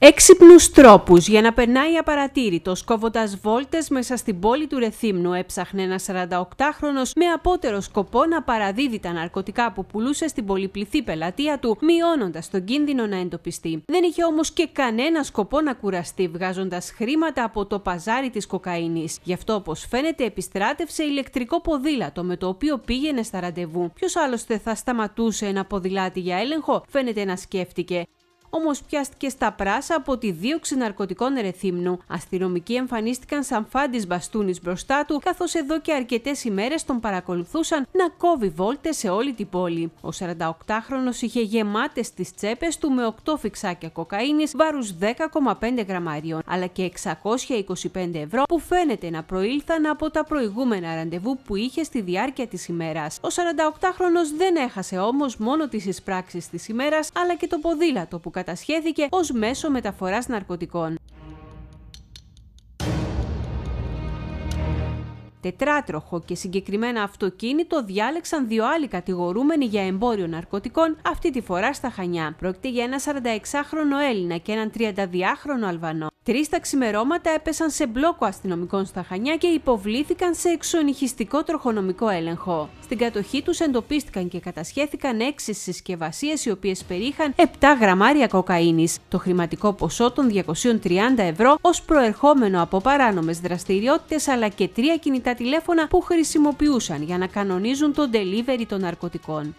Έξυπνους τρόπους για να περνάει απαρατήρητος κόβοντας βόλτες μέσα στην πόλη του Ρεθύμνου έψαχνε ένας 48χρονος με απότερο σκοπό να παραδίδει τα ναρκωτικά που πουλούσε στην πολυπληθή πελατεία του, μειώνοντας τον κίνδυνο να εντοπιστεί. Δεν είχε όμως και κανένα σκοπό να κουραστεί βγάζοντας χρήματα από το παζάρι της κοκαίνης. Γι' αυτό όπως φαίνεται επιστράτευσε ηλεκτρικό ποδήλατο με το οποίο πήγαινε στα ραντεβού. Ποιος άλλωστε θα σταματούσε ένα ποδηλάτι για έλεγχο, φαίνεται να σκέφτηκε. Όμως πιάστηκε στα πράσα από τη δίωξη ναρκωτικών ερεθύμνου. Αστυνομικοί εμφανίστηκαν σαν φάντης μπαστούνης μπροστά του, καθώς εδώ και αρκετές ημέρες τον παρακολουθούσαν να κόβει βόλτες σε όλη την πόλη. Ο 48χρονο είχε γεμάτες τις τσέπες του με 8 φιξάκια κοκαίνης βάρους 10,5 γραμμαρίων, αλλά και 625 ευρώ που φαίνεται να προήλθαν από τα προηγούμενα ραντεβού που είχε στη διάρκεια της ημέρας. Ο 48χρονο δεν έχασε όμως μόνο τις εισπράξεις της ημέρας, αλλά και το ποδήλατο που κατασχέθηκε ως μέσο μεταφοράς ναρκωτικών. τετράτροχο και συγκεκριμένα αυτοκίνητο διάλεξαν δύο άλλοι κατηγορούμενοι για εμπόριο ναρκωτικών, αυτή τη φορά στα Χανιά. Πρόκειται για ένα 46χρονο Έλληνα και έναν 32χρονο Αλβανό. Τρεις τα ξημερώματα έπεσαν σε μπλόκο αστυνομικών στα Χανιά και υποβλήθηκαν σε εξονυχιστικό τροχονομικό έλεγχο. Στην κατοχή τους εντοπίστηκαν και κατασχέθηκαν έξι συσκευασίες οι οποίες περίχαν 7 γραμμάρια κοκαίνης, το χρηματικό ποσό των 230 ευρώ ως προερχόμενο από παράνομες δραστηριότητες αλλά και τρία κινητά τα τηλέφωνα που χρησιμοποιούσαν για να κανονίζουν το delivery των ναρκωτικών.